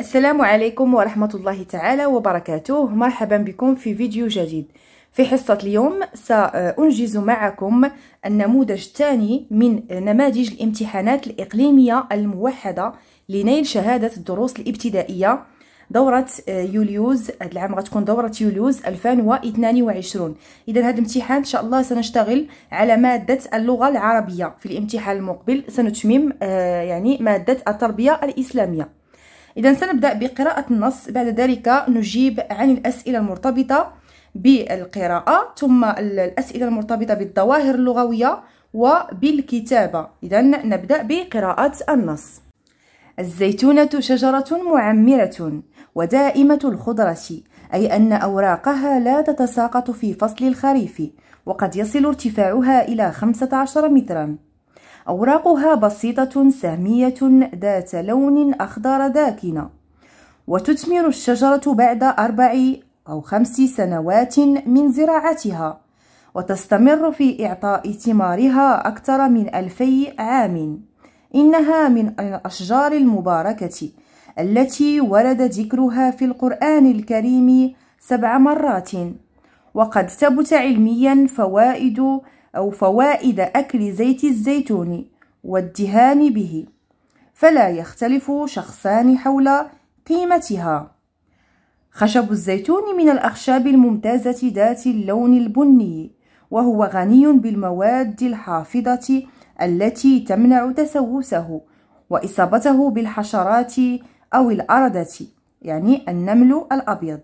السلام عليكم ورحمة الله تعالى وبركاته مرحبا بكم في فيديو جديد في حصة اليوم سأنجز معكم النموذج الثاني من نماذج الامتحانات الإقليمية الموحدة لنيل شهادة الدروس الابتدائية دورة آه، يوليوز هذا العام غتكون دورة يوليوز 2022 إذا هذا الامتحان إن شاء الله سنشتغل على مادة اللغة العربية في الامتحان المقبل سنتمم آه، يعني مادة التربية الإسلامية إذا سنبدأ بقراءة النص بعد ذلك نجيب عن الأسئلة المرتبطة بالقراءة ثم الأسئلة المرتبطة بالظواهر اللغوية وبالكتابة إذا نبدأ بقراءة النص الزيتونة شجرة معمرة ودائمة الخضرة أي أن أوراقها لا تتساقط في فصل الخريف وقد يصل ارتفاعها إلى 15 متراً أوراقها بسيطة سهمية ذات لون أخضر داكنة وتثمر الشجرة بعد أربع أو خمس سنوات من زراعتها وتستمر في إعطاء ثمارها أكثر من ألفي عام إنها من الأشجار المباركة التي ورد ذكرها في القرآن الكريم سبع مرات وقد ثبت علميا فوائد أو فوائد أكل زيت الزيتون والدهان به فلا يختلف شخصان حول قيمتها خشب الزيتون من الأخشاب الممتازة ذات اللون البني وهو غني بالمواد الحافظة التي تمنع تسوسه وإصابته بالحشرات أو الأردة يعني النمل الأبيض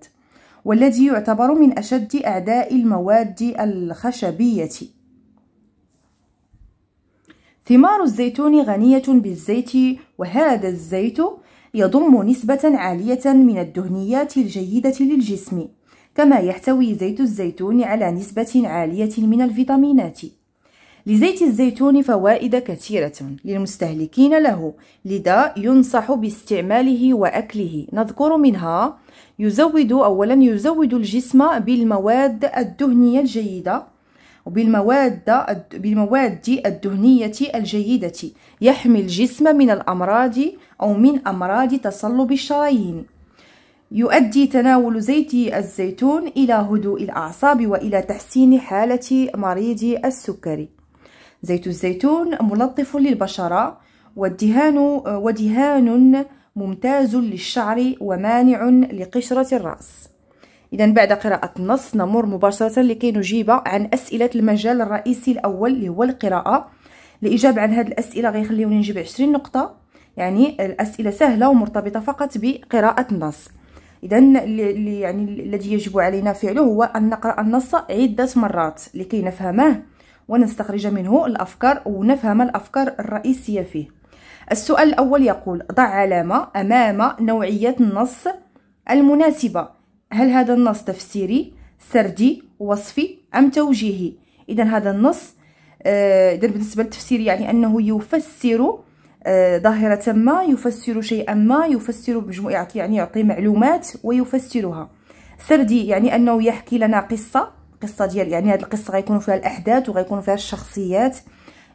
والذي يعتبر من أشد أعداء المواد الخشبية ثمار الزيتون غنية بالزيت وهذا الزيت يضم نسبة عالية من الدهنيات الجيدة للجسم كما يحتوي زيت الزيتون على نسبة عالية من الفيتامينات لزيت الزيتون فوائد كثيرة للمستهلكين له لذا ينصح باستعماله وأكله نذكر منها يزود أولا يزود الجسم بالمواد الدهنية الجيدة وبالمواد بالمواد الدهنية الجيدة يحمي الجسم من الأمراض أو من أمراض تصلب الشرايين يؤدي تناول زيت الزيتون إلى هدوء الأعصاب وإلى تحسين حالة مريض السكري زيت الزيتون ملطف للبشرة ودهان, ودهان ممتاز للشعر ومانع لقشرة الرأس اذا بعد قراءه النص نمر مباشره لكي نجيب عن اسئله المجال الرئيسي الاول اللي هو القراءه الاجابه عن هذه الاسئله غيخليوني نجيب 20 نقطه يعني الاسئله سهله ومرتبطه فقط بقراءه النص اذا اللي يعني الذي يجب علينا فعله هو ان نقرا النص عده مرات لكي نفهمه ونستخرج منه الافكار ونفهم الافكار الرئيسيه فيه السؤال الاول يقول ضع علامه امام نوعيه النص المناسبه هل هذا النص تفسيري سردي وصفي أم توجيهي إذا هذا النص آه، إذا بالنسبة للتفسير يعني أنه يفسر آه، ظاهرة ما يفسر شيئا ما يفسر يعطي يعني يعطي معلومات ويفسرها سردي يعني أنه يحكي لنا قصة قصة ديال يعني هذه القصة غيكون فيها الأحداث وغيكون فيها الشخصيات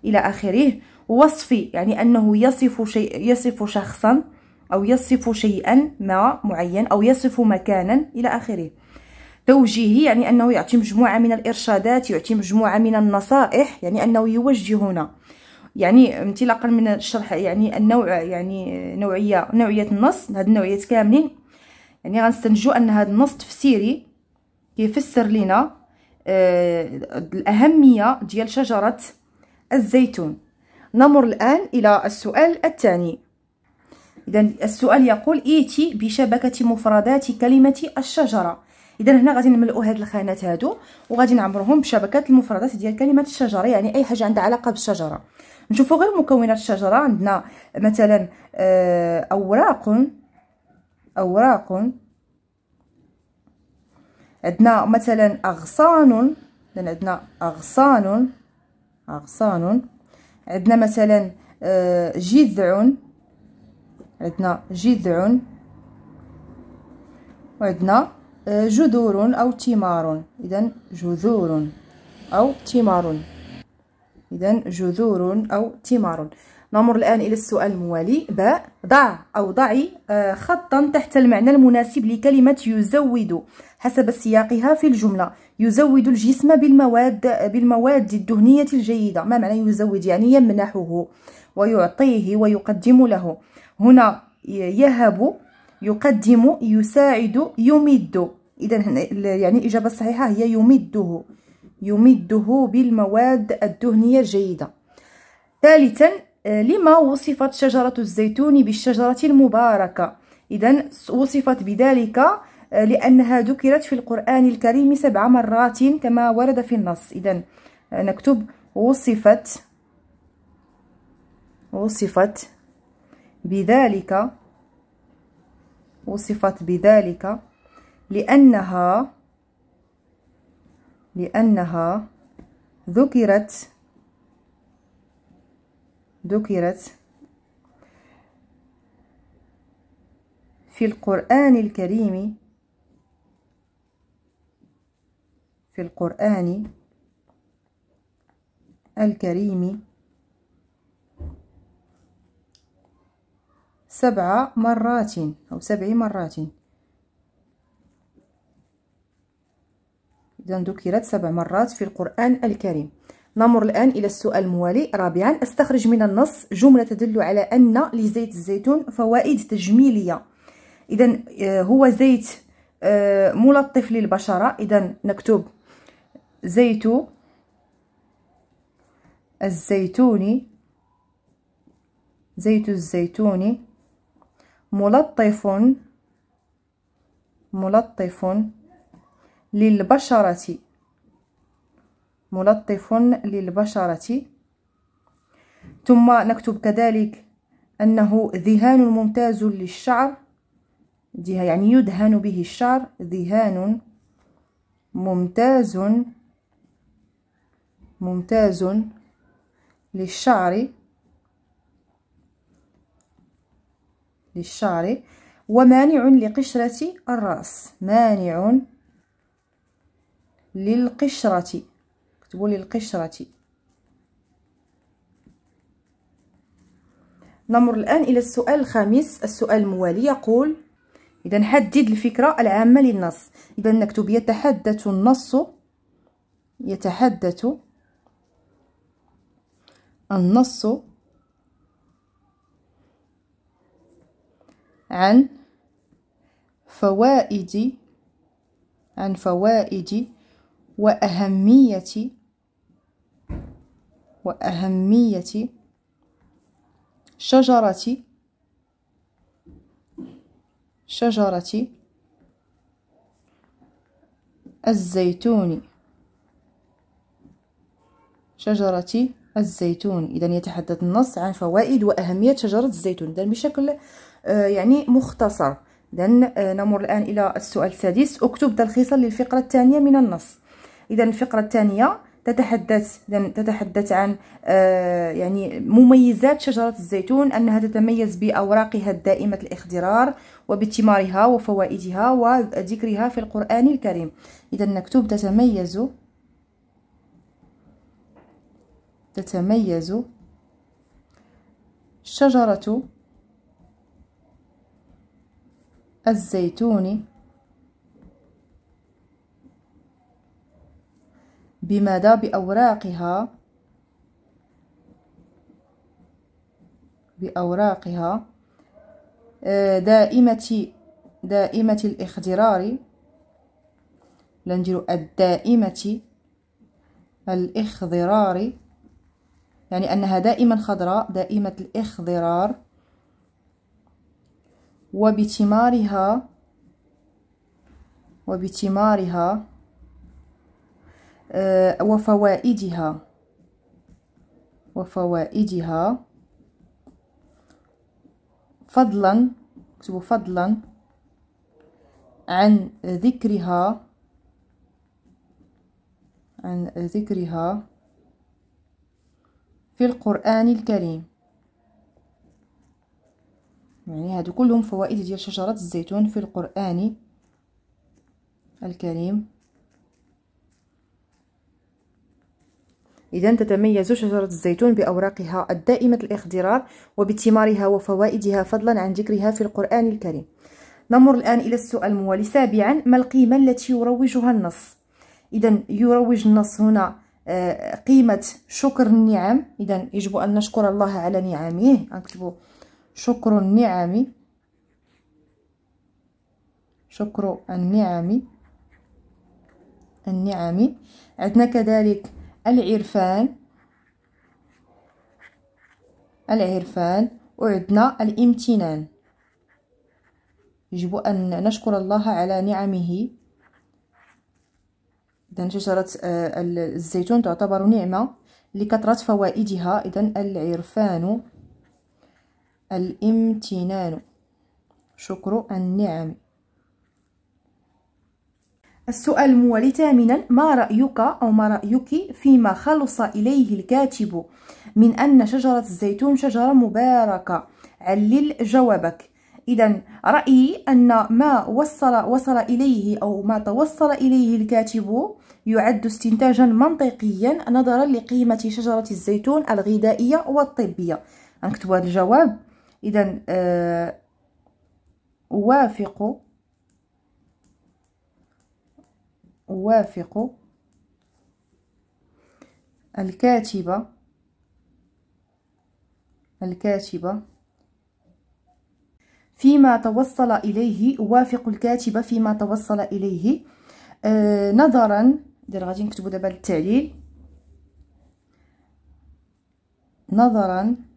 إلى آخره وصفي يعني أنه يصف شيء يصف شخصا أو يصف شيئا ما معين أو يصف مكانا إلى آخره توجيهي يعني أنه يعطي مجموعة من الإرشادات يعطي مجموعة من النصائح يعني أنه يوجهنا يعني انطلاقا من الشرح يعني النوع يعني نوعية نوعية النص هاد النوعيات كاملين يعني غنستنتجو أن هاد النص تفسيري كيفسر لنا آه الأهمية ديال شجرة الزيتون نمر الآن إلى السؤال الثاني اذا السؤال يقول ائتي بشبكه مفردات كلمه الشجره اذا هنا غادي نملؤوا هاد الخانات هادو وغادي نعمروهم بشبكه المفردات ديال كلمه الشجره يعني اي حاجه عندها علاقه بالشجره نشوفوا غير مكونات الشجره عندنا آه، مثلا آه، اوراق اوراق عندنا مثلا اغصان عندنا اغصان اغصان عندنا مثلا آه، جذع عندنا جذع وعندنا آه، جذور أو تمار إذا جذور أو تمار إذا جذور أو تمار نمر الآن إلى السؤال الموالي باء ضع أو ضعي آه، خطا تحت المعنى المناسب لكلمة يزود حسب سياقها في الجملة يزود الجسم بالمواد بالمواد الدهنية الجيدة ما معنى يزود يعني يمنحه ويعطيه ويقدم له هنا يهب يقدم يساعد يمد اذا يعني الاجابه الصحيحه هي يمده يمده بالمواد الدهنيه الجيده ثالثا آه، لما وصفت شجره الزيتون بالشجره المباركه اذا وصفت بذلك آه، لانها ذكرت في القران الكريم سبع مرات كما ورد في النص اذا آه، نكتب وصفت وصفت بذلك وصفت بذلك لأنها لأنها ذكرت ذكرت في القرآن الكريم في القرآن الكريم سبع مرات أو سبع مرات إذا ذكرت سبع مرات في القرآن الكريم نمر الآن إلى السؤال الموالي رابعا استخرج من النص جملة تدل على أن لزيت الزيتون فوائد تجميلية إذا آه، هو زيت آه، ملطف للبشرة إذا نكتب زيت الزيتون زيت الزيتون ملطف ملطف للبشرة ملطف للبشرة ثم نكتب كذلك أنه ذهان ممتاز للشعر يعني يدهن به الشعر ذهان ممتاز ممتاز للشعر للشعر ومانع لقشرة الرأس مانع للقشرة كتبوا للقشرة نمر الآن إلى السؤال الخامس السؤال الموالي يقول إذا حدد الفكرة العامة للنص إذا نكتب يتحدث النص يتحدث النص عن فوائد عن فوائد وأهمية وأهمية شجرة شجرة الزيتون شجرة الزيتون إذا يتحدث النص عن فوائد وأهمية شجرة الزيتون إذا بشكل آه، يعني مختصر إذا آه، نمر الآن إلى السؤال السادس اكتب تلخيصا للفقرة الثانية من النص إذا الفقرة الثانية تتحدث اذا تتحدث عن آه، يعني مميزات شجرة الزيتون أنها تتميز بأوراقها الدائمة الإخضرار وبثمارها وفوائدها وذكرها في القرآن الكريم إذا نكتب تتميز تتميز شجرة الزيتوني بماذا بأوراقها بأوراقها دائمة دائمة الاخضرار لندير الدائمة الاخضرار يعني أنها دائما خضراء دائمة الاخضرار وبثمارها وبثمارها آه، وفوائدها وفوائدها فضلا اكتبوا فضلا عن ذكرها عن ذكرها في القرآن الكريم يعني هادو كلهم فوائد ديال شجرة الزيتون في القرآن الكريم إذا تتميز شجرة الزيتون بأوراقها الدائمة الإخضرار وبثمارها وفوائدها فضلا عن ذكرها في القرآن الكريم نمر الآن إلى السؤال الموالي سابعا ما القيمة التي يروجها النص إذا يروج النص هنا آه، قيمة شكر النعم إذا يجب أن نشكر الله على نعمه نكتبوا شكر النعم شكر النعم النعم عندنا كذلك العرفان العرفان وعندنا الامتنان يجب أن نشكر الله على نعمه إذا شجرة آه، الزيتون تعتبر نعمة لكثرة فوائدها إذا العرفان الامتنان شكر النعم السؤال الموالي ثامنا ما رأيك أو ما رأيك فيما خلص إليه الكاتب من أن شجرة الزيتون شجرة مباركة علل جوابك إذا رأيي أن ما وصل وصل إليه أو ما توصل إليه الكاتب يعد استنتاجا منطقيا نظرا لقيمة شجرة الزيتون الغذائية والطبية نكتب هذا الجواب اذا آه، اوافق اوافق الكاتبة الكاتبة فيما توصل إليه وافق الكاتبة فيما توصل إليه آه نظرا دير غادي نكتبو دابا التعليل نظرا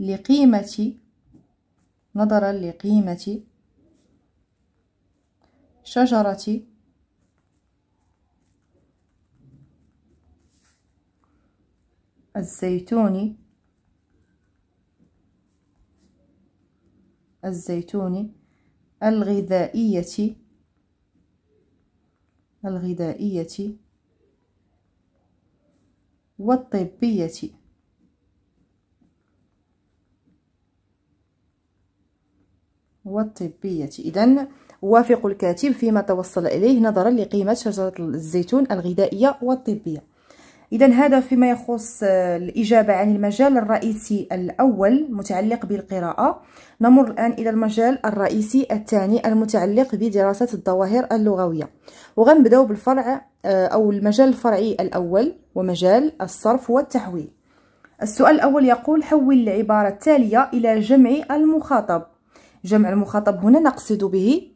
لقيمة نظرا لقيمة شجرة الزيتون الزيتون الغذائية الغذائية والطبية والطبية إذا وافق الكاتب فيما توصل إليه نظرا لقيمة شجرة الزيتون الغذائية والطبية إذا هذا فيما يخص آه، الإجابة عن المجال الرئيسي الأول متعلق بالقراءة نمر الآن إلى المجال الرئيسي الثاني المتعلق بدراسة الظواهر اللغوية وغنبداو بالفرع آه، أو المجال الفرعي الأول ومجال الصرف والتحويل السؤال الأول يقول حول العبارة التالية إلى جمع المخاطب جمع المخاطب هنا نقصد به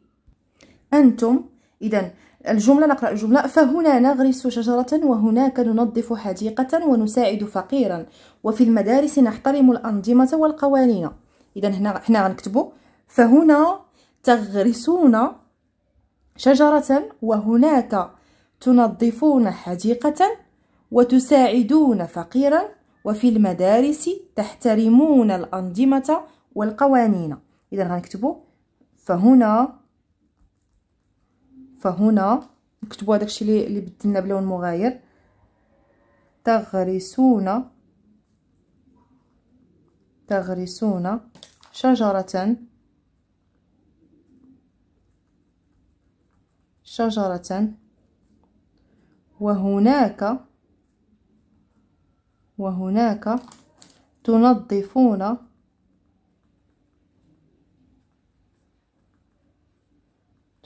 أنتم إذا الجملة نقرأ الجملة فهنا نغرس شجرة وهناك ننظف حديقة ونساعد فقيرا وفي المدارس نحترم الأنظمة والقوانين إذا هنا هنا غنكتبوا فهنا تغرسون شجرة وهناك تنظفون حديقة وتساعدون فقيرا وفي المدارس تحترمون الأنظمة والقوانين اذا غنكتبوا فهنا فهنا نكتبوا هذاك الشيء اللي بدلنا بلون مغاير تغرسون تغرسون شجرة شجرة وهناك وهناك تنظفون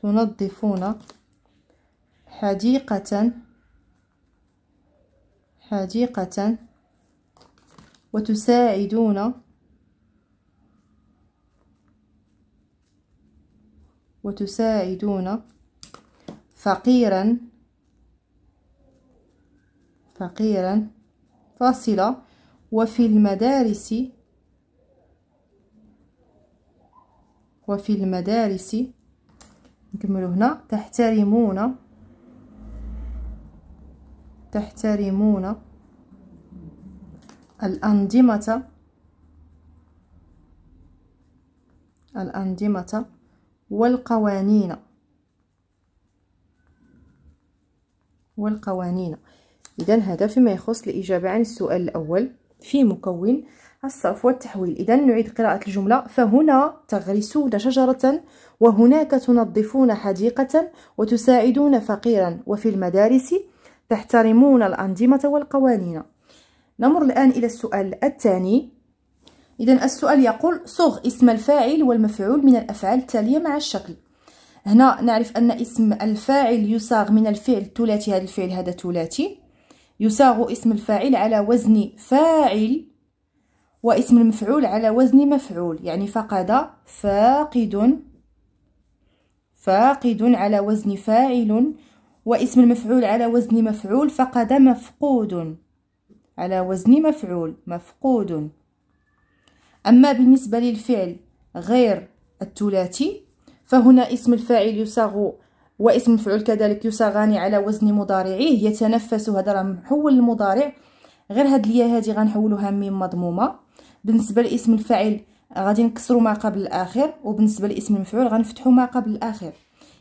تنظفون حديقة حديقة وتساعدون وتساعدون فقيرا فقيرا فاصلة وفي المدارس وفي المدارس نكملوا هنا تحترمون تحترمون الأنظمة الأنظمة والقوانين والقوانين إذا هذا فيما يخص الإجابة عن السؤال الأول في مكون الصرف والتحويل إذا نعيد قراءة الجملة فهنا تغرسون شجرة وهناك تنظفون حديقة وتساعدون فقيرا وفي المدارس تحترمون الأنظمة والقوانين نمر الآن إلى السؤال الثاني إذا السؤال يقول صغ اسم الفاعل والمفعول من الأفعال التالية مع الشكل هنا نعرف أن اسم الفاعل يصاغ من الفعل الثلاثي هذا الفعل هذا ثلاثي يصاغ اسم الفاعل على وزن فاعل واسم المفعول على وزن مفعول يعني فقد فاقد فاقد على وزن فاعل واسم المفعول على وزن مفعول فقد مفقود على وزن مفعول مفقود أما بالنسبة للفعل غير الثلاثي فهنا اسم الفاعل يصاغ واسم المفعول كذلك يصاغان على وزن مضارعيه يتنفس هذا راه محول المضارع غير هاد الياء هادي غنحولوها ميم مضمومه بالنسبه لاسم الفاعل غادي نكسرو ما قبل الاخر وبالنسبه لاسم المفعول غنفتحو ما قبل الاخر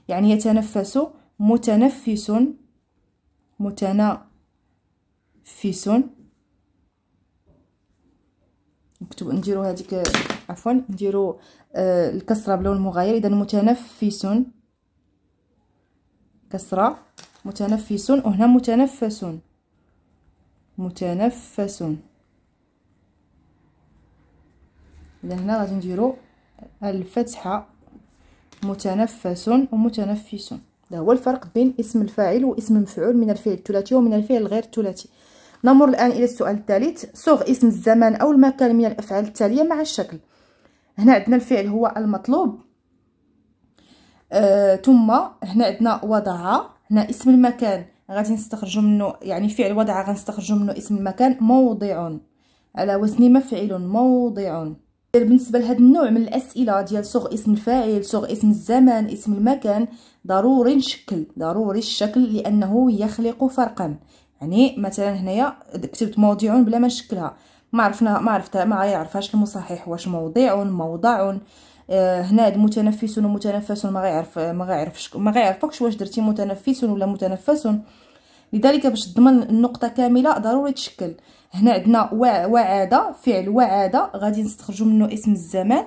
يعني يتنفس متنفس متنفس نكتب نديرو هذيك عفوا نديرو آه الكسره بلون مغاير اذا متنفس كسره متنفس وهنا متنفس متنفس لهنا غادي نديرو الفتحه متنفس ومتنفس هذا هو الفرق بين اسم الفاعل واسم المفعول من الفعل الثلاثي ومن الفعل غير الثلاثي نمر الان الى السؤال الثالث صغ اسم الزمان او المكان من الافعال التاليه مع الشكل هنا عندنا الفعل هو المطلوب آه، ثم هنا عندنا وضع هنا اسم المكان غادي نستخرجوا منه يعني فعل وضع غنستخرجوا منه اسم المكان موضع على وزن مفعل موضع بالنسبه لهذا النوع من الاسئله ديال صغ اسم الفاعل صغ اسم الزمن اسم المكان ضروري الشكل ضروري الشكل لانه يخلق فرقا يعني مثلا هنايا كتبت موضع بلا ما نشكلها ما عرفنا ما عرفتها ما يعرفهاش المصحح واش موضع موضع آه هنا المتنفس ومتنفس ما غيعرف ما غيعرفش ما غيعرفكش واش درتي متنفس ولا متنفس لذلك باش تضمن النقطه كامله ضروري تشكل هنا عندنا وعاده فعل وعاده غادي نستخرجوا منه اسم الزمان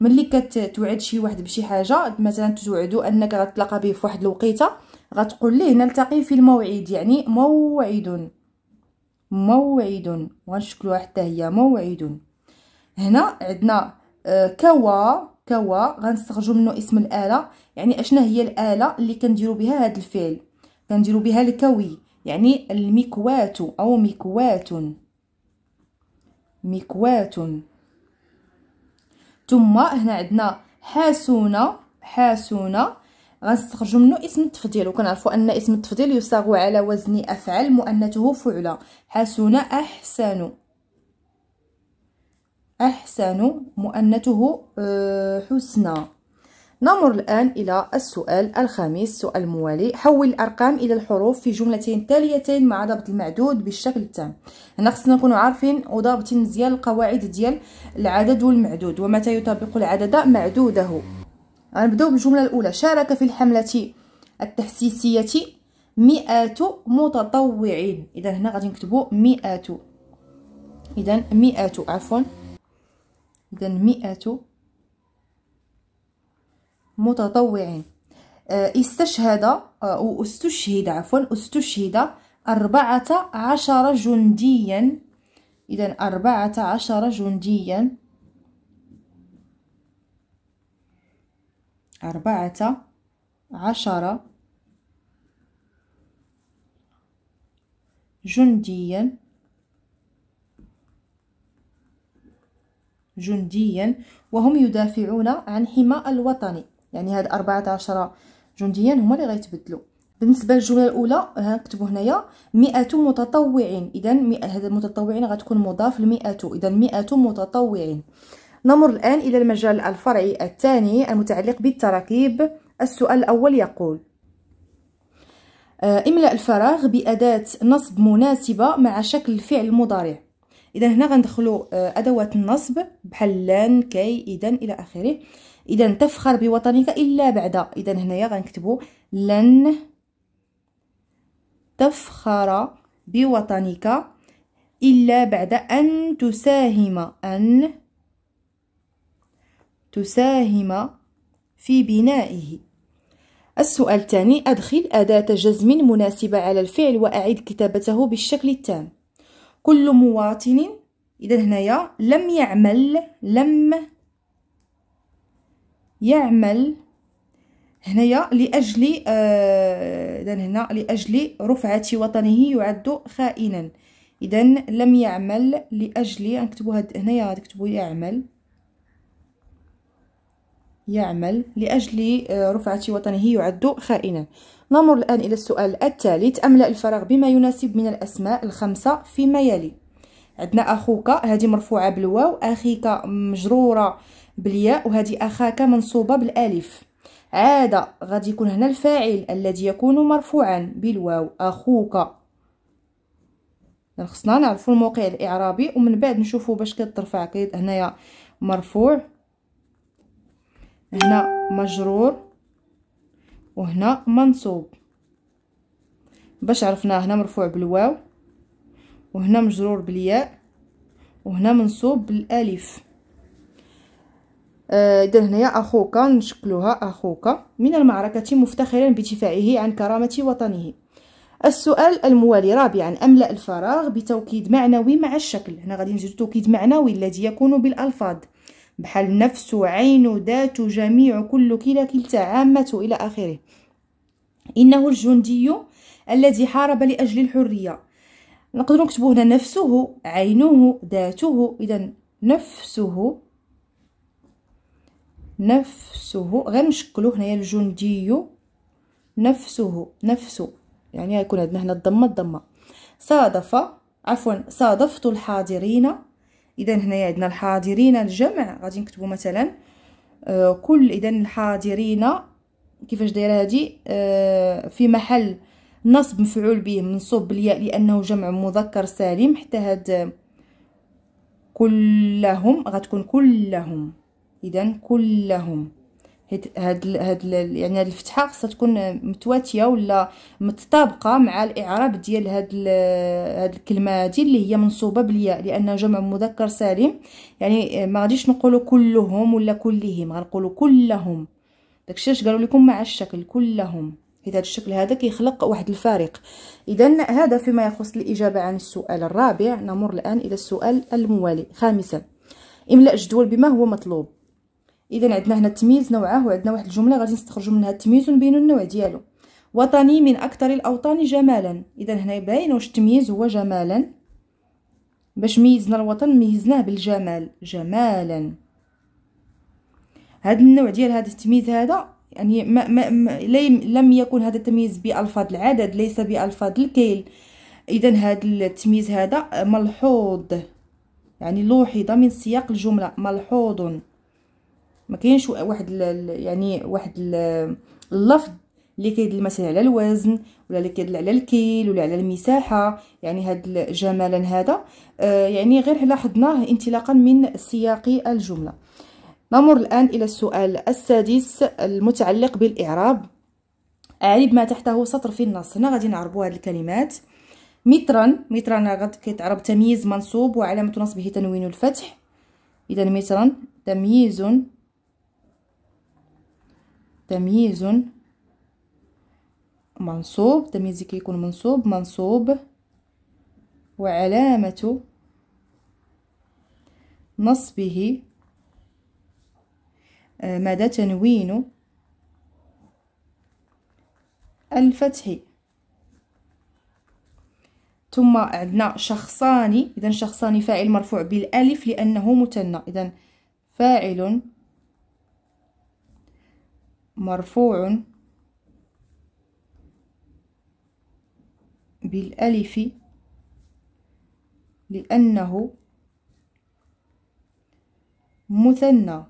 ملي كتوعد شي واحد بشي حاجه مثلا توعدو انك غتلاقى به في واحد الوقيته غتقول ليه نلتقي في الموعد يعني موعد موعد وغنشكلوها حتى هي موعد هنا عندنا آه، كوا كوا غنستخرجوا منه اسم الاله يعني اشنا هي الاله اللي كنديروا بها هذا الفعل كنديروا بها الكوي يعني المكوات او مكوات مكوات ثم هنا عندنا حاسونه حاسونه غنستخرجوا منه اسم التفضيل وكنعرفوا ان اسم التفضيل يصاغ على وزن افعل مؤنته فعلى حسن احسن احسن مؤنته آه، حسنى نمر الآن إلى السؤال الخامس سؤال الموالي حول الأرقام إلى الحروف في جملتين تاليتين مع ضبط المعدود بالشكل التام هنا خصنا نكونوا عارفين وضابطين مزيان القواعد ديال العدد والمعدود ومتى يطابق العدد معدوده غنبداو بالجملة الأولى شارك في الحملة التحسيسية مئات متطوعين إذا هنا غادي نكتبوا مئة إذا مئة عفوا إذا مئة متطوعين آه، استشهد آه، أو استشهد عفوا استشهد أربعة عشر جنديا إذا أربعة عشر جنديا أربعة عشر جنديا جنديا وهم يدافعون عن حمى الوطني يعني هاد 14 جنديا هما اللي غيتبدلوا بالنسبه للجمله الاولى ها نكتبوا هنايا 100 متطوع اذا هاد المتطوعين غتكون مضاف ل 100 اذا 100 متطوع نمر الان الى المجال الفرعي الثاني المتعلق بالتراكيب السؤال الاول يقول آه، املاء الفراغ باداه نصب مناسبه مع شكل الفعل المضارع اذا هنا غندخلوا آه، ادوات النصب بحال لان كي اذا الى اخره اذا تفخر بوطنك الا بعد اذا هنايا غنكتبوا لن تفخر بوطنك الا بعد ان تساهم ان تساهم في بنائه السؤال الثاني أدخل أداة جزم مناسبة على الفعل وأعد كتابته بالشكل التام كل مواطن إذا هنايا لم يعمل لم يعمل هنايا لاجل آه، اذا هنا لاجل رفعه وطنه يعد خائنا اذا لم يعمل لاجل نكتبوا هاد هنايا تكتبوا يعمل يعمل لاجل آه، رفعه وطنه يعد خائنا نمر الان الى السؤال الثالث املا الفراغ بما يناسب من الاسماء الخمسه فيما يلي عندنا اخوك هذه مرفوعه بالواو اخيك مجروره بالياء وهذه أخاك منصوبة بالألف عاد غادي يكون هنا الفاعل الذي يكون مرفوعا بالواو أخوك خصنا نعرفوا الموقع الإعرابي ومن بعد نشوفوا باش كترفع كيد هنايا مرفوع هنا مجرور وهنا منصوب باش عرفنا هنا مرفوع بالواو وهنا مجرور بالياء وهنا منصوب بالالف إذا آه، هنايا أخوك نشكلوها أخوك من المعركة مفتخرا بدفاعه عن كرامة وطنه السؤال الموالي رابعا أملأ الفراغ بتوكيد معنوي مع الشكل هنا غادي نزيد توكيد معنوي الذي يكون بالألفاظ بحال نفس عين ذات جميع كل كلا كلتا عامة إلى آخره إنه الجندي الذي حارب لأجل الحرية نقدر نكتبو هنا نفسه عينه ذاته إذا نفسه نفسه غير نشكلو هنايا الجندي نفسه نفسه يعني غيكون عندنا هنا الضمه الضمه صادف عفوا صادفت الحاضرين اذا هنايا عندنا الحاضرين الجمع غادي نكتبو مثلا آه، كل اذا الحاضرين كيفاش دايره هادي آه، في محل نصب مفعول به منصوب بالياء لانه جمع مذكر سالم حتى هاد كلهم غتكون كلهم اذا كلهم هاد هاد يعني هاد الفتحه خاصها تكون متواتيه ولا متطابقه مع الاعراب ديال هاد هاد الكلمه هادي اللي هي منصوبه بالياء لان جمع مذكر سالم يعني ما غاديش نقولوا كلهم ولا كلهم غنقولوا كلهم داكشي اش قالوا لكم مع الشكل كلهم حيت هذا الشكل هذا كيخلق واحد الفارق اذا هذا فيما يخص الاجابه عن السؤال الرابع نمر الان الى السؤال الموالي خامسا املاء جدول بما هو مطلوب اذا عندنا هنا التمييز نوعه وعندنا واحد الجمله غادي نستخرجوا منها التمييز ونبينوا النوع ديالو وطني من اكثر الاوطان جمالا اذا هنا باين واش التمييز هو جمالا باش ميزنا الوطن ميزناه بالجمال جمالا هذا النوع ديال هذا التمييز هذا يعني ما ما ما لم يكن هذا التمييز بالفاظ العدد ليس بالفاظ الكيل اذا هذا التمييز هذا ملحوظ يعني لوحظ من سياق الجمله ملحوظ ما كاينش واحد يعني واحد اللفظ اللي كيدل مثلا على الوزن ولا اللي كيدل على الكيل ولا على المساحه يعني هاد الجمالا هذا آه، يعني غير لاحظناه انطلاقا من سياق الجمله نمر الان الى السؤال السادس المتعلق بالاعراب اعرب ما تحته سطر في النص هنا غادي نعربوا هاد الكلمات مترا مترا غاد كيتعرب تمييز منصوب وعلامه نصبه تنوين الفتح اذا مترا تمييز تمييز منصوب كي كيكون منصوب منصوب وعلامة نصبه آه، مدى تنوين الفتح ثم عندنا شخصان اذا شخصان فاعل مرفوع بالالف لانه متنى اذا فاعل مرفوع بالألف لأنه مثنى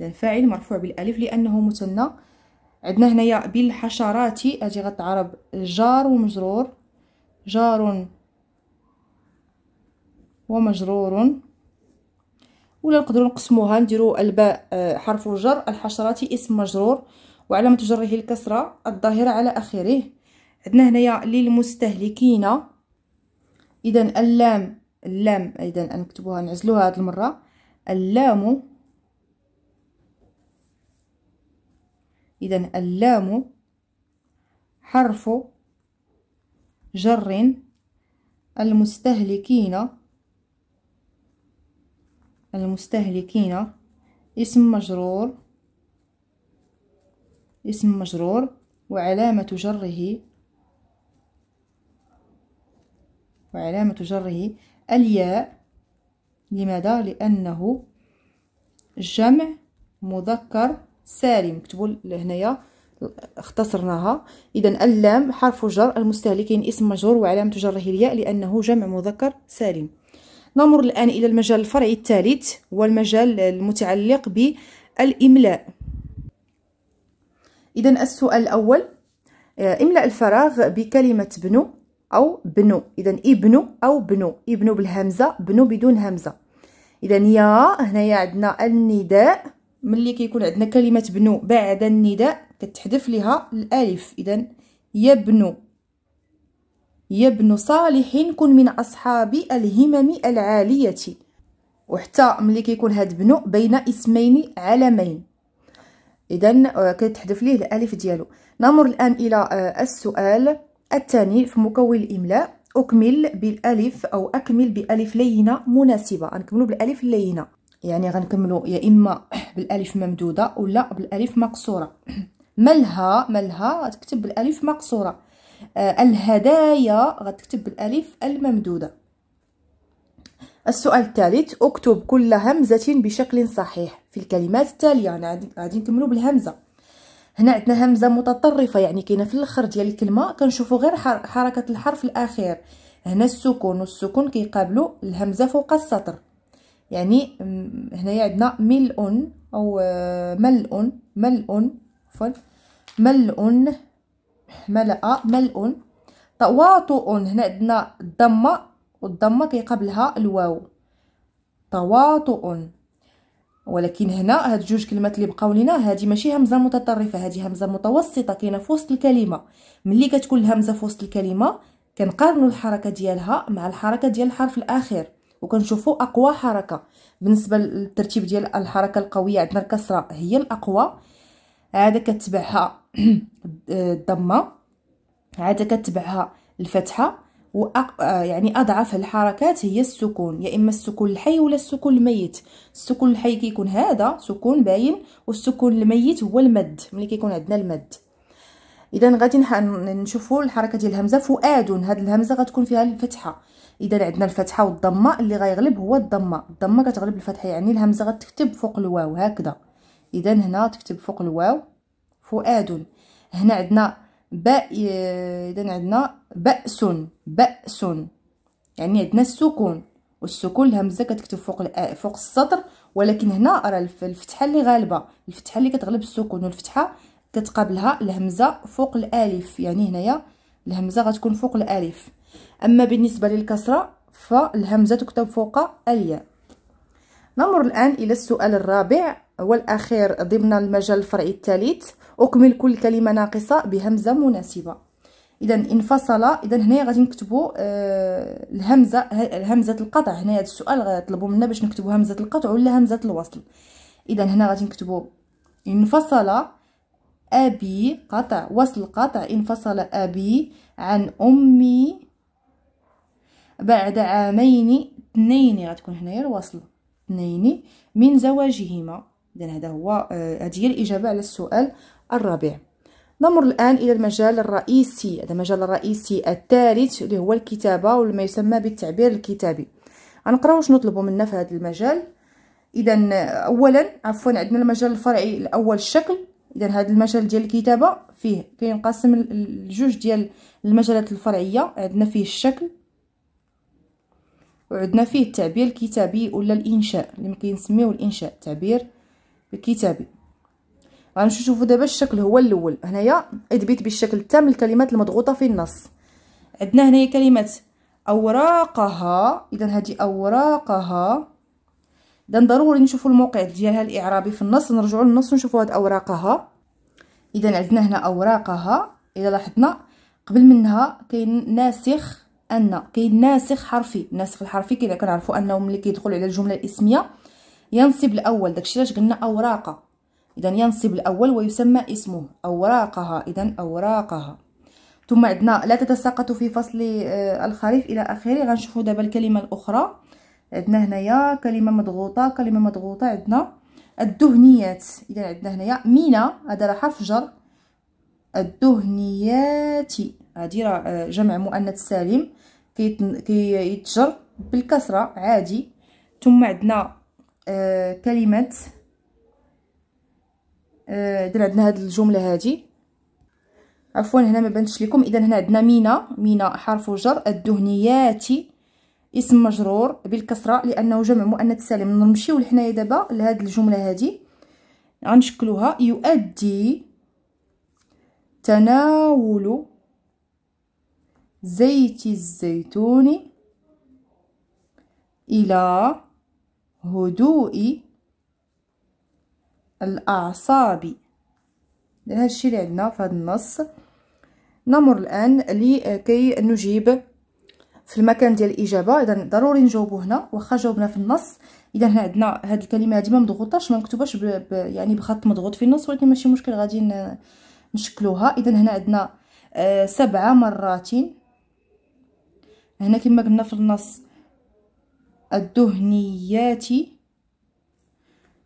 الفاعل مرفوع بالألف لأنه مثنى عندنا هنايا بالحشرات اجي غتعرب جار ومجرور جار ومجرور ولا نقدروا نقسموها نديروا الباء آه، حرف الجر الحشرات اسم مجرور وعلامه جره الكسره الظاهره على اخره عندنا هنايا للمستهلكين اذا اللام اللام اذا نكتبوها نعزلوها هذه المره اللام اذا اللام حرف جر المستهلكين المستهلكين اسم مجرور اسم مجرور وعلامة جره وعلامة جره الياء لماذا لأنه جمع مذكر سالم كتبوا لهنايا اختصرناها اذا اللام حرف جر المستهلكين اسم مجرور وعلامه جره الياء لانه جمع مذكر سالم نمر الآن إلى المجال الفرعي الثالث والمجال المتعلق بالإملاء إذا السؤال الأول آه، إملأ الفراغ بكلمة بنو أو بنو إذا ابنو أو بنو ابنو بالهمزة بنو بدون همزة إذا يا هنايا عندنا النداء ملي كيكون عندنا كلمة بنو بعد النداء كتحذف لها الألف إذا يبنو يا ابن صالح كن من أصحاب الهمم العالية وحتى ملي كيكون هاد بنو بين اسمين علمين إذا آه، كتحذف ليه الألف ديالو نمر الآن إلى آه، السؤال الثاني في مكون الإملاء أكمل بالألف أو أكمل بألف لينة مناسبة غنكملو بالألف اللينة يعني غنكملو يا إما بالألف ممدودة ولا بالألف مقصورة ملها ملها تكتب بالألف مقصورة آه، الهدايا غتكتب بالالف الممدوده السؤال الثالث اكتب كل همزه بشكل صحيح في الكلمات التاليه غادي نكملوا بالهمزه هنا عندنا همزه متطرفه يعني كاينه في الاخر ديال الكلمه كنشوفوا غير حركه الحرف الاخير هنا السكون والسكون كيقابلوا الهمزه فوق السطر يعني هنايا عندنا ملء او آه، ملء ملء عفوا ملء ملأ ملء تواطؤ هنا عندنا الضمة والضمة كيقابلها الواو تواطؤ ولكن هنا هاد جوج كلمات اللي بقاو لينا هادي ماشي همزه متطرفه هادي همزه متوسطه كاينه في وسط الكلمه ملي كتكون الهمزه في وسط الكلمه كنقارنوا الحركه ديالها مع الحركه ديال الحرف الاخير وكنشوفوا اقوى حركه بالنسبه للترتيب ديال الحركه القويه عندنا الكسره هي الاقوى عاد كتبعها الضمه عاد كتبعها الفتحه وأق... آه، يعني اضعف الحركات هي السكون يا اما السكون الحي ولا السكون الميت السكون الحي كيكون هذا سكون باين والسكون الميت هو المد ملي كيكون عندنا المد اذا غادي نح... نشوفوا الحركه ديال الهمزه فؤاد هاد الهمزه غتكون فيها الفتحه اذا عندنا الفتحه والضمه اللي غيغلب هو الضمه الضمه كتغلب الفتحه يعني الهمزه غتكتب فوق الواو هكذا اذا هنا تكتب فوق الواو فؤاد هنا عندنا باء اذا عندنا بأس بأس يعني عندنا السكون والسكون الهمزه كتكتب فوق فوق السطر ولكن هنا راه الفتحه اللي غالبه الفتحه اللي كتغلب السكون والفتحه كتقابلها الهمزه فوق الالف يعني هنايا الهمزه غتكون فوق الالف اما بالنسبه للكسره فالهمزه تكتب فوق الياء نمر الان الى السؤال الرابع والأخير ضمن المجال الفرعي الثالث أكمل كل كلمة ناقصة بهمزة مناسبة إذا انفصل إذا هنايا غادي نكتبوا آه، الهمزة همزة القطع هنا هذا السؤال غيطلبوا منا باش نكتبوا همزة القطع ولا همزة الوصل إذا هنا غادي نكتبوا انفصل أبي قطع وصل قطع انفصل أبي عن أمي بعد عامين اثنين غتكون هنايا الوصل اثنين من زواجهما إذا هذا هو آه، هذه هي الإجابة على السؤال الرابع نمر الآن إلى المجال الرئيسي هذا المجال الرئيسي الثالث اللي هو الكتابة وما يسمى بالتعبير الكتابي غنقراو شنو طلبوا منا في هذا المجال إذا أولا عفوا عندنا المجال الفرعي الأول الشكل إذا هذا المجال ديال الكتابة فيه كينقسم لجوج ديال المجالات الفرعية عندنا فيه الشكل وعندنا فيه التعبير الكتابي ولا الإنشاء اللي ممكن نسميه الإنشاء تعبير بكتابي غنمشيو نشوفو دابا الشكل هو الاول هنايا ادبيت بالشكل التام الكلمات المضغوطه في النص عندنا هنايا كلمات اوراقها اذا هذه اوراقها اذا ضروري نشوفو الموقع ديالها الاعرابي في النص نرجعو للنص ونشوفو هاد اوراقها اذا عندنا هنا اوراقها اذا لاحظنا قبل منها كاين ناسخ ان كاين ناسخ حرفي الناسخ الحرفي كذا كنعرفو انه ملي كيدخل على الجمله الاسميه ينصب الأول داكشي علاش قلنا أوراق إذا ينصب الأول ويسمى اسمه أوراقها إذا أوراقها ثم عندنا لا تتساقط في فصل آه، الخريف إلى آخره غنشوفوا دابا الكلمة الأخرى عندنا هنايا كلمة مضغوطة كلمة مضغوطة عندنا الدهنيات إذا عندنا هنايا مينا هذا راه حرف جر الدهنيات هذه راه آه، جمع مؤنث سالم كيتجر بالكسرة عادي ثم عندنا آه، كلمه آه، درنا عندنا هاد الجمله هادي عفوا هنا ما بانتش لكم اذا هنا عندنا مينا مينا حرف جر الدهنيات اسم مجرور بالكسره لانه جمع مؤنث سالم نمشيو لحنايا دابا لهاد الجمله هادي غنشكلوها يؤدي تناول زيت الزيتون الى هدوء الأعصاب هذا الشيء اللي عندنا في هذا النص نمر الآن لكي نجيب في المكان ديال الإجابة إذا ضروري نجاوبو هنا واخا جاوبنا في النص إذا هنا عندنا هاد الكلمة هادي ما مضغوطاش ما مكتوباش ب... ب... يعني بخط مضغوط في النص ولكن ماشي مشكل غادي ن... نشكلوها إذا هنا عندنا آه سبعة مرات هنا كما قلنا في النص الدهنيات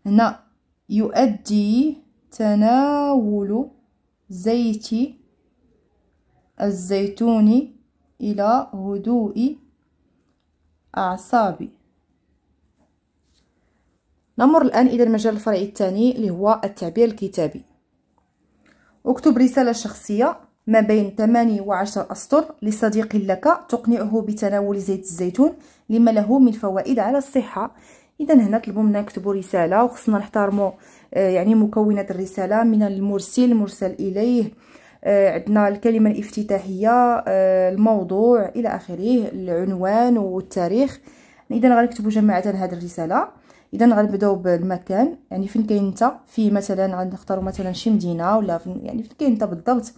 هنا يؤدي تناول زيت الزيتون إلى هدوء أعصابي نمر الآن إلى المجال الفرعي الثاني اللي هو التعبير الكتابي اكتب رسالة شخصية ما بين 8 و 10 أسطر لصديق لك تقنعه بتناول زيت الزيتون لما له من فوائد على الصحة إذا هنا طلبوا منا نكتبوا رسالة وخصنا نحترموا آه، يعني مكونات الرسالة من المرسل المرسل إليه آه، عندنا الكلمة الافتتاحية آه، الموضوع إلى آخره العنوان والتاريخ إذا غنكتبوا جماعة هذه الرسالة اذا غنبداو بالمكان يعني فين كاين انت في مثلا غنختاروا مثلا شي مدينه ولا فين يعني فين كاين انت بالضبط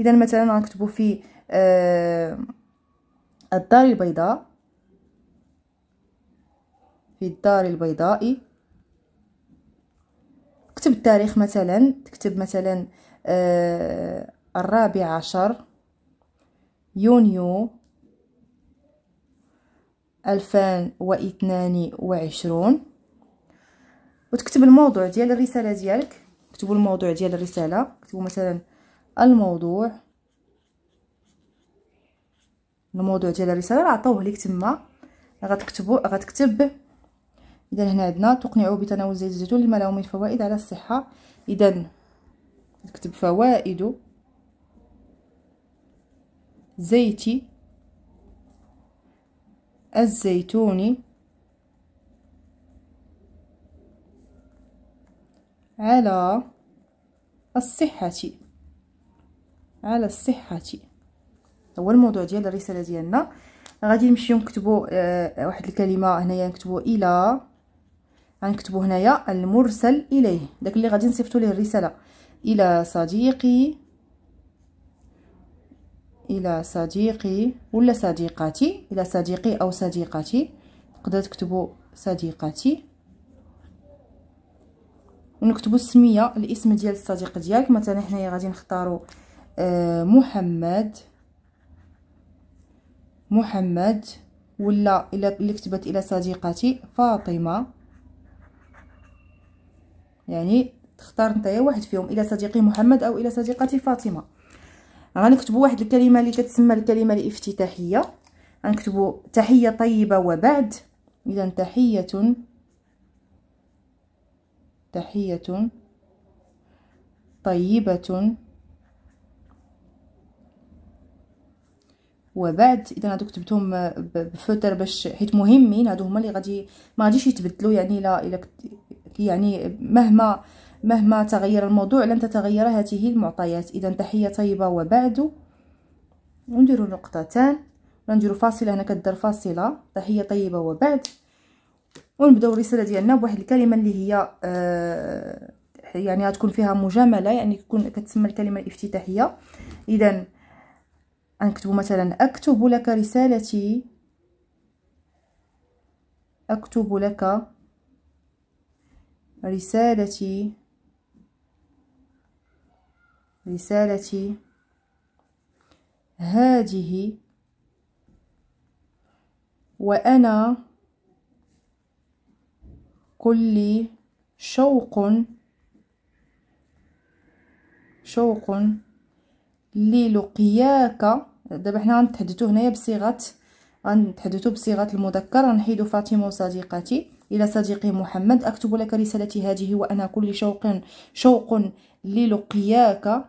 اذا مثلا غنكتبوا في آه الدار البيضاء في الدار البيضاء كتب التاريخ مثلا تكتب مثلا آه الرابع عشر يونيو ألفان واثنان وعشرون وتكتب الموضوع ديال الرسالة ديالك كتبوا الموضوع ديال الرسالة كتبوا مثلا الموضوع الموضوع ديال الرساله راه عطاوه ليك تما غتكتبو غتكتب اذا هنا عندنا تقنعوا بتناول زيت الزيتون لما له من فوائد على الصحه اذا نكتب فوائد زيت الزيتون على الصحه على الصحه هو الموضوع ديال الرساله ديالنا غادي نمشيو نكتبو آه واحد الكلمه هنايا نكتبو الى غنكتبو هنايا المرسل اليه داك اللي غادي نصيفطو ليه الرساله الى صديقي الى صديقي ولا صديقاتي الى صديقي او صديقاتي تقدر تكتبو صديقاتي ونكتبو السميه الاسم ديال الصديق ديالك مثلا حنايا غادي آه آه، محمد محمد ولا اللي كتبت الى صديقتي فاطمه يعني تختار نتايا واحد فيهم الى صديقي محمد او الى صديقتي فاطمه غنكتبوا واحد الكلمه اللي كتسمى الكلمه الافتتاحيه غنكتبوا تحيه طيبه وبعد اذا تحيه تحيه طيبه وبعد اذا هادو كتبتهم بفوتر باش حيت مهمين هادو هما اللي غادي ما غاديش يتبدلوا يعني لا الا يعني مهما مهما تغير الموضوع لن تتغير هاته المعطيات اذا تحيه طيبه وبعد ونديروا نقطتان غنديروا فاصله هنا كدير فاصله تحيه طيبه وبعد ونبداو الرساله ديالنا بواحد الكلمه اللي هي آه يعني غتكون فيها مجامله يعني تكون كتسمى الكلمه الافتتاحيه اذا نكتب مثلا أكتب لك رسالتي أكتب لك رسالتي رسالتي هذه وأنا كل شوق شوق للقياك دابا حنا غنتحدثوا هنايا بصيغه غنتحدثوا بصيغه المذكر غنحيد فاطمه وصديقتي الى صديقي محمد اكتب لك رسالتي هذه وانا كل شوق شوق للقياك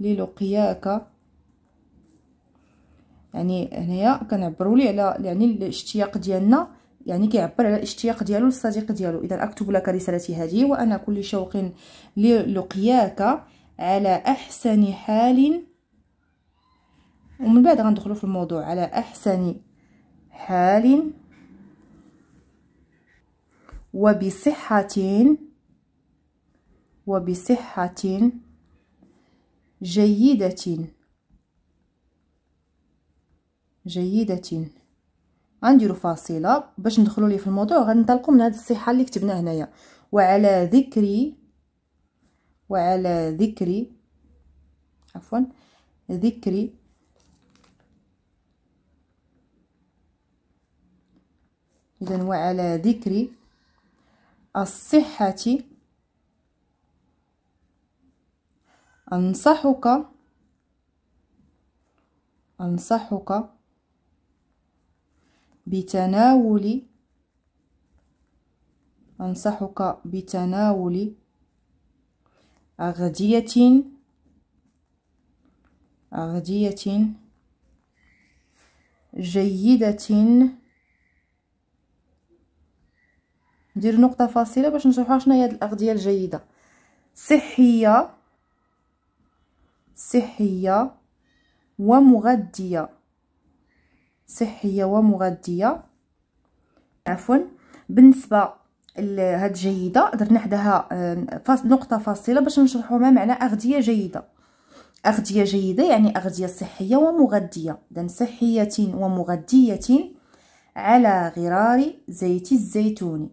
للقياك يعني هنايا كنعبروا لي على يعني الاشتياق ديالنا يعني كيعبر على الاشتياق ديالو للصديق ديالو اذا اكتب لك رسالتي هذه وانا كل شوق للقياك على احسن حال ومن بعد غندخلو في الموضوع على احسن حال وبصحة وبصحة جيدة جيدة غنديرو فاصله باش ندخلوا ليه في الموضوع غنطلقوا من هذه الصحه اللي كتبناها هنايا وعلى ذكر وعلى ذكري عفوا ذكري إذا وعلى ذكر الصحة أنصحك أنصحك بتناول أنصحك بتناول أغذية أغذية جيدة ندير نقطة فاصلة باش نشرحو شنو هي هاد الأغذية الجيدة صحية صحية ومغذية صحية ومغذية عفوا بالنسبة هاد جيده درنا حداها فاص نقطه فاصله باش نشرحوا ما معنى اغذيه جيده اغذيه جيده يعني اغذيه صحيه ومغذيه اذا صحيه ومغذيه على غرار زيت الزيتون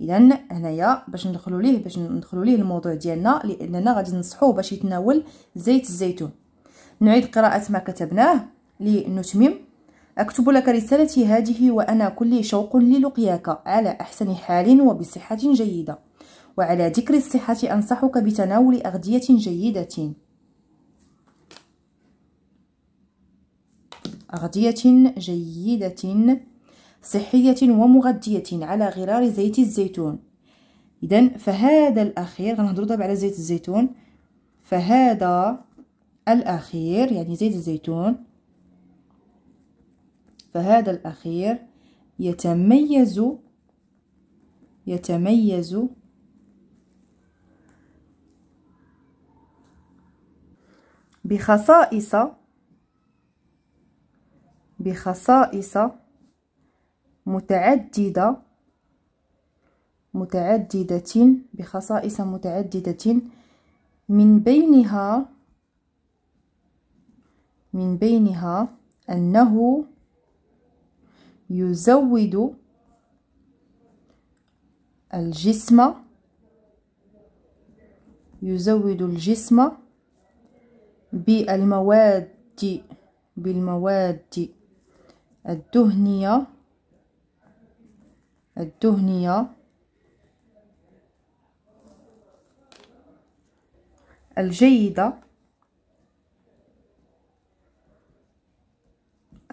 اذا هنايا باش ندخلوا ليه باش ندخلوا ليه الموضوع ديالنا لاننا غادي ننصحوه باش يتناول زيت الزيتون نعيد قراءه ما كتبناه لنتمم أكتب لك رسالتي هذه وأنا كل شوق للقياك على أحسن حال وبصحة جيدة وعلى ذكر الصحة أنصحك بتناول أغذية جيدة أغذية جيدة صحية ومغذية على غرار زيت الزيتون إذا فهذا الأخير غنهضرو دابا على زيت الزيتون فهذا الأخير يعني زيت الزيتون فهذا الأخير يتميز يتميز بخصائص بخصائص متعددة متعددة بخصائص متعددة من بينها من بينها أنه يزود الجسم يزود الجسم بالمواد بالمواد الدهنية الدهنية الجيدة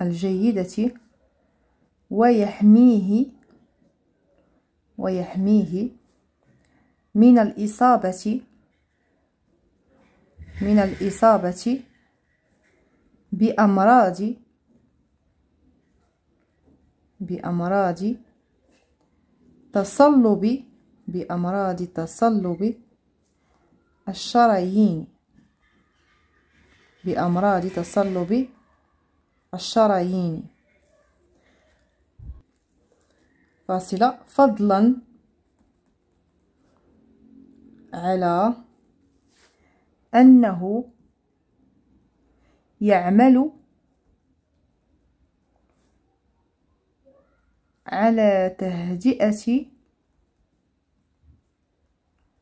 الجيدة ويحميه ويحميه من الإصابة من الإصابة بأمراض بأمراض تصلب بأمراض تصلب الشرايين بأمراض تصلب الشرايين فاصلة فضلا على أنه يعمل على تهجئة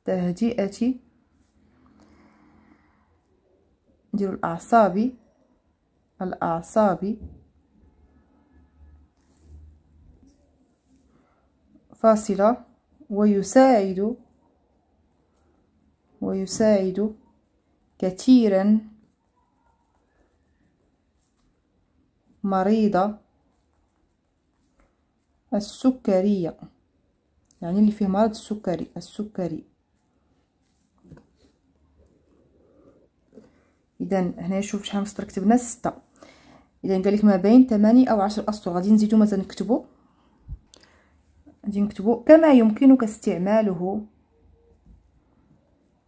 تهجئة ديال الأعصاب الأعصاب فاصلة ويساعد ويساعد كثيرا مريضة السكرية يعني اللي فيه مرض السكري السكري اذا هنا شوف شحال مسطر كتبنا ستة اذا قال لك ما بين 8 او 10 اسطر غادي نزيدو مازال نكتبو غادي نكتبو كما يمكنك استعماله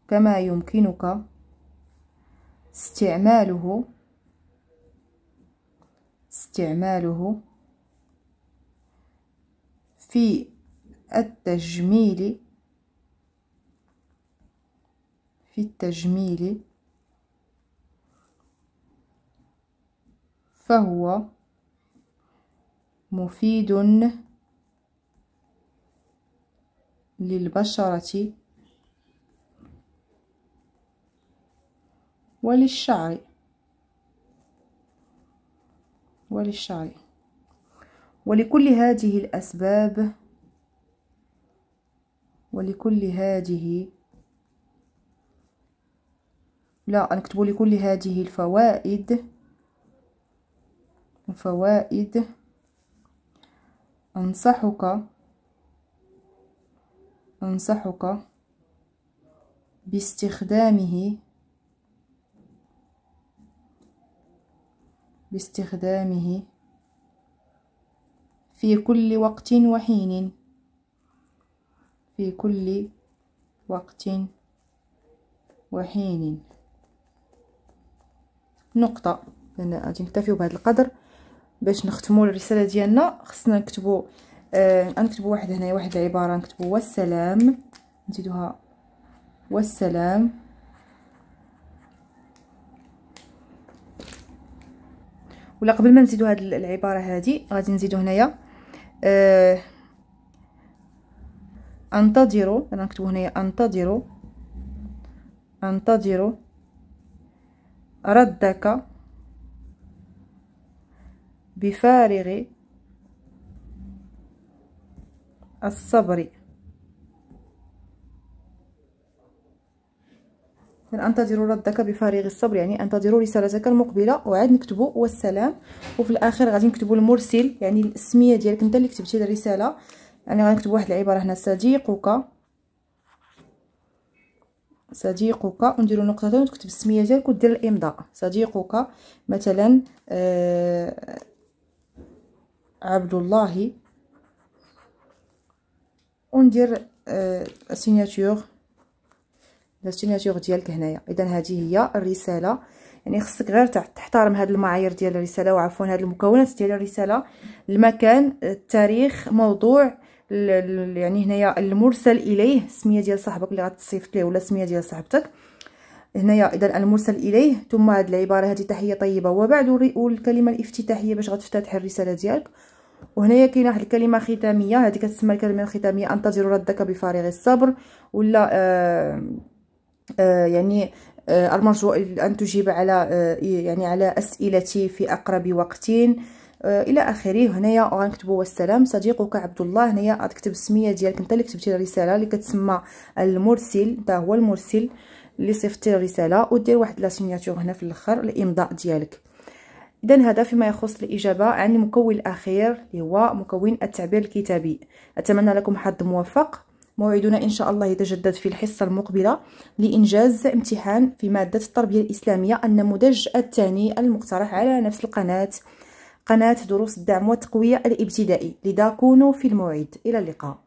كما يمكنك استعماله استعماله في التجميل في التجميل فهو مفيد للبشرة وللشعر وللشعر ولكل هذه الأسباب ولكل هذه لا نكتب لكل هذه الفوائد الفوائد أنصحك أنصحك باستخدامه باستخدامه في كل وقت وحين في كل وقت وحين نقطة غادي نكتفيو بهذا القدر باش نختمو الرسالة ديالنا خصنا نكتبو آه نكتبوا واحد هنا واحد العباره نكتبوا والسلام نزيدوها والسلام ولا قبل ما نزيدو هاد العباره هادي غادي نزيدو هنايا آه انتظروا انا نكتبو هنايا انتظروا انتظروا ردك بفارغ الصبري انتظر ردك بفارغ الصبر يعني انتظر رسالتك المقبله وعاد نكتبوا والسلام وفي الاخر غادي نكتبوا المرسل يعني الاسميه ديالك انت اللي كتبتي الرساله يعني غادي نكتب واحد العباره هنا صديقك صديقك ونديروا نقطتين وتكتب السميه ديالك ودير الامضاء صديقك مثلا آه عبد الله وندير السيناتور لا سيناتور ديالك هنايا اذا هذه هي الرساله يعني خصك غير تحترم هاد المعايير ديال الرساله وعفوا هاد المكونات ديال الرساله المكان التاريخ موضوع يعني هنايا المرسل اليه السميه ديال صاحبك اللي غتصيفط ليه ولا السميه ديال صاحبتك هنايا اذا المرسل اليه ثم هاد العباره هذه تحيه طيبه وبعد والكلمه الافتتاحيه باش غتفتتح الرساله ديالك وهنايا كاينه واحد الكلمه ختاميه هذه كتسمى الكلمه الختاميه انتظر ردك بفارغ الصبر ولا آه آه يعني آه المرجو ان تجيب على آه يعني على اسئلتي في اقرب وقت آه، الى اخره هنايا غنكتبوا والسلام صديقك عبد الله هنايا تكتب السميه ديالك انت اللي كتبتي الرساله اللي كتسمى المرسل حتى هو المرسل اللي صيفطتي الرساله ودير واحد لا هنا في الاخر الامضاء ديالك اذا هذا فيما يخص الاجابه عندي مكون الاخير اللي هو مكون التعبير الكتابي اتمنى لكم حظ موفق موعدنا ان شاء الله يتجدد في الحصه المقبله لانجاز امتحان في ماده التربيه الاسلاميه النموذج الثاني المقترح على نفس القناه قناه دروس الدعم والتقويه الابتدائي لذا كونوا في الموعد الى اللقاء